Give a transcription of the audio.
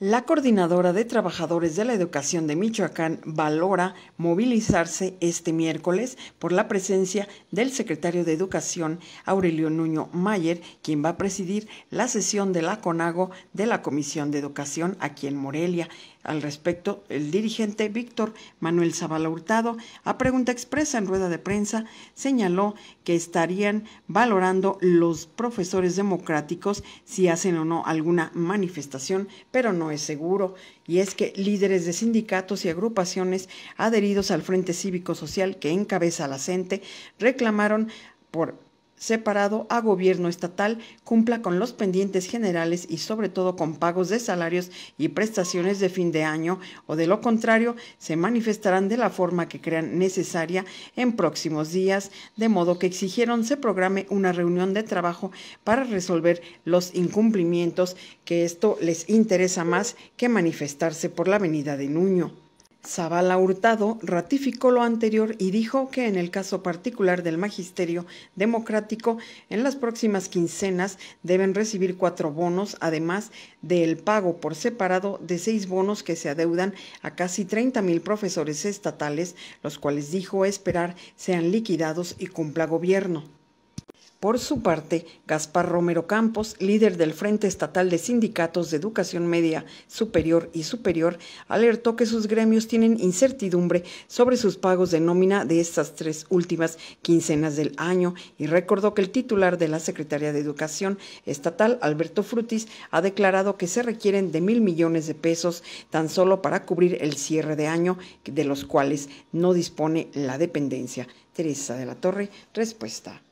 La coordinadora de trabajadores de la educación de Michoacán valora movilizarse este miércoles por la presencia del secretario de Educación, Aurelio Nuño Mayer, quien va a presidir la sesión de la CONAGO de la Comisión de Educación aquí en Morelia. Al respecto, el dirigente Víctor Manuel Zavala Hurtado, a pregunta expresa en rueda de prensa, señaló que estarían valorando los profesores democráticos si hacen o no alguna manifestación, pero no es seguro, y es que líderes de sindicatos y agrupaciones adheridos al Frente Cívico Social que encabeza la CENTE reclamaron por separado a gobierno estatal cumpla con los pendientes generales y sobre todo con pagos de salarios y prestaciones de fin de año o de lo contrario se manifestarán de la forma que crean necesaria en próximos días, de modo que exigieron se programe una reunión de trabajo para resolver los incumplimientos que esto les interesa más que manifestarse por la avenida de Nuño. Zavala Hurtado ratificó lo anterior y dijo que en el caso particular del Magisterio Democrático, en las próximas quincenas deben recibir cuatro bonos, además del pago por separado de seis bonos que se adeudan a casi 30 mil profesores estatales, los cuales dijo esperar sean liquidados y cumpla gobierno. Por su parte, Gaspar Romero Campos, líder del Frente Estatal de Sindicatos de Educación Media Superior y Superior, alertó que sus gremios tienen incertidumbre sobre sus pagos de nómina de estas tres últimas quincenas del año y recordó que el titular de la Secretaría de Educación Estatal, Alberto Frutis, ha declarado que se requieren de mil millones de pesos tan solo para cubrir el cierre de año, de los cuales no dispone la dependencia. Teresa de la Torre, respuesta.